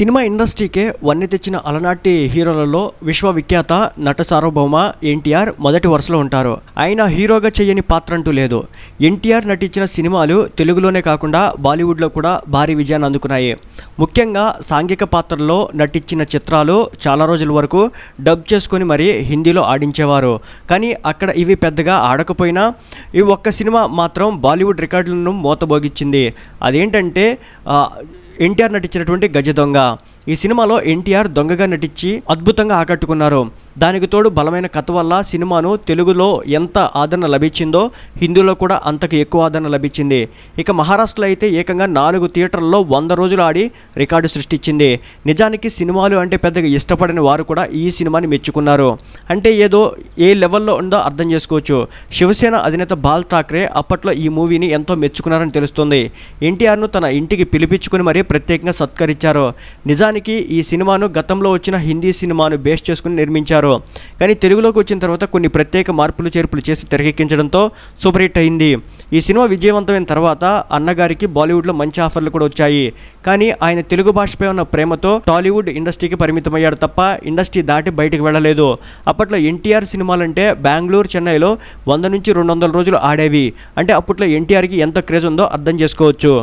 cinema ఇండస్ట్రీకే వన్నె తెచ్చిన అలనాటి హీరోలలో విశ్వవిఖ్యాత నట సార్వభౌమ ఎన్టీఆర్ మొదటి వరుసలో ఉంటారు ఆయన హీరోగా చేయని పాత్ర అంటూ లేదు ఎన్టీఆర్ నటించిన సినిమాలు తెలుగులోనే కాకుండా బాలీవుడ్లో కూడా భారీ విజయాన్ని అందుకున్నాయి ముఖ్యంగా సాంఘిక పాత్రల్లో నటించిన చిత్రాలు చాలా రోజుల వరకు డబ్ చేసుకొని మరీ హిందీలో ఆడించేవారు కానీ అక్కడ ఇవి పెద్దగా ఆడకపోయినా ఈ ఒక్క సినిమా మాత్రం బాలీవుడ్ రికార్డులను మూతబోగించింది అదేంటంటే ఎన్టీఆర్ నటించినటువంటి గజ దొంగ ఈ సినిమాలో ఎన్టీఆర్ దొంగగా నటించి అద్భుతంగా ఆకట్టుకున్నారు దానికి తోడు బలమైన కథ వల్ల సినిమాను తెలుగులో ఎంత ఆదరణ లభించిందో హిందీలో కూడా అంతకు ఎక్కువ ఆదరణ లభించింది ఇక మహారాష్ట్రలో అయితే ఏకంగా నాలుగు థియేటర్లలో వంద రోజులు ఆడి రికార్డు సృష్టించింది నిజానికి సినిమాలు అంటే పెద్దగా ఇష్టపడని వారు కూడా ఈ సినిమాని మెచ్చుకున్నారు అంటే ఏదో ఏ లెవెల్లో ఉందో అర్థం చేసుకోవచ్చు శివసేన అధినేత బాల్ ఠాక్రే అప్పట్లో ఈ మూవీని ఎంతో మెచ్చుకున్నారని తెలుస్తుంది ఎన్టీఆర్ను తన ఇంటికి పిలిపించుకుని మరీ ప్రత్యేకంగా సత్కరించారు నిజానికి ఈ సినిమాను గతంలో వచ్చిన హిందీ సినిమాను బేస్ చేసుకుని నిర్మించారు చేశారో కానీ తెలుగులోకి వచ్చిన తర్వాత కొన్ని ప్రత్యేక మార్పులు చేర్పులు చేసి తెరకెక్కించడంతో సూపర్ హిట్ అయింది ఈ సినిమా విజయవంతమైన తర్వాత అన్నగారికి బాలీవుడ్లో మంచి ఆఫర్లు కూడా వచ్చాయి కానీ ఆయన తెలుగు భాషపై ఉన్న ప్రేమతో టాలీవుడ్ ఇండస్ట్రీకి పరిమితమయ్యాడు తప్ప ఇండస్ట్రీ దాటి బయటకు వెళ్ళలేదు అప్పట్లో ఎన్టీఆర్ సినిమాలంటే బెంగళూరు చెన్నైలో వంద నుంచి రెండు వందల రోజులు ఆడేవి అంటే అప్పట్లో ఎన్టీఆర్కి ఎంత క్రేజ్ ఉందో అర్థం చేసుకోవచ్చు